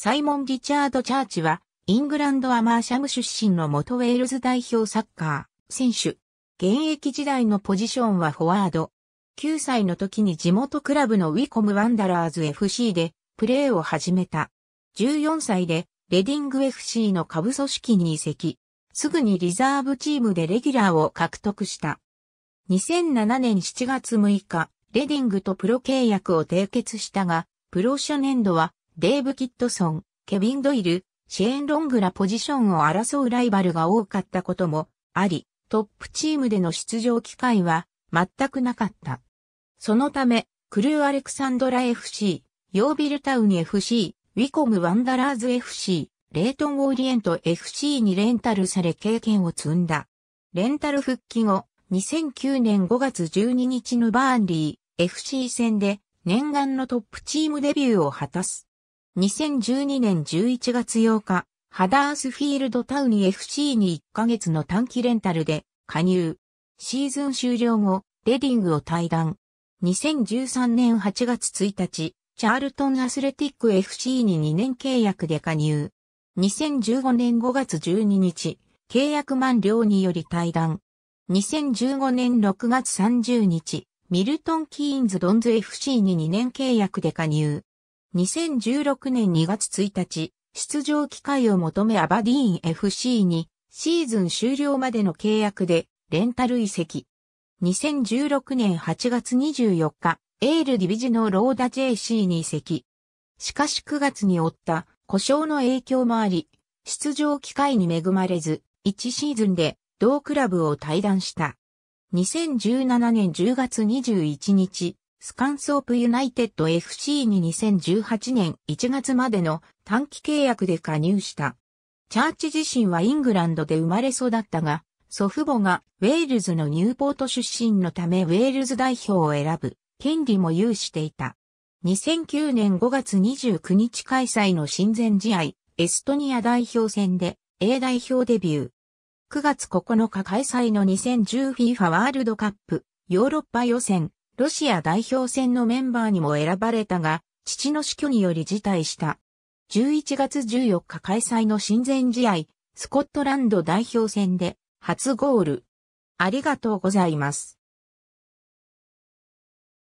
サイモン・リチャード・チャーチは、イングランド・アマーシャム出身の元ウェールズ代表サッカー選手。現役時代のポジションはフォワード。9歳の時に地元クラブのウィコム・ワンダラーズ FC でプレーを始めた。14歳でレディング FC の下部組織に移籍。すぐにリザーブチームでレギュラーを獲得した。2007年7月6日、レディングとプロ契約を締結したが、プロ初年度はデーブ・キッドソン、ケビン・ドイル、シェーン・ロングらポジションを争うライバルが多かったこともあり、トップチームでの出場機会は全くなかった。そのため、クルー・アレクサンドラ FC、ヨービルタウン FC、ウィコム・ワンダラーズ FC、レイトン・オーリエント FC にレンタルされ経験を積んだ。レンタル復帰後、2009年5月12日のバーンリー FC 戦で念願のトップチームデビューを果たす。2012年11月8日、ハダースフィールドタウン FC に1ヶ月の短期レンタルで加入。シーズン終了後、レディングを退団。2013年8月1日、チャールトンアスレティック FC に2年契約で加入。2015年5月12日、契約満了により退団。2015年6月30日、ミルトン・キーンズ・ドンズ FC に2年契約で加入。2016年2月1日、出場機会を求めアバディーン FC にシーズン終了までの契約でレンタル移籍。2016年8月24日、エールディビジのローダ JC に移籍。しかし9月に負った故障の影響もあり、出場機会に恵まれず、1シーズンで同クラブを退団した。2017年10月21日、スカンソープユナイテッド FC に2018年1月までの短期契約で加入した。チャーチ自身はイングランドで生まれ育ったが、祖父母がウェールズのニューポート出身のためウェールズ代表を選ぶ権利も有していた。2009年5月29日開催の親善試合、エストニア代表戦で A 代表デビュー。9月9日開催の 2010FIFA ワールドカップヨーロッパ予選ロシア代表戦のメンバーにも選ばれたが、父の死去により辞退した。11月14日開催の親善試合、スコットランド代表戦で初ゴール。ありがとうございます。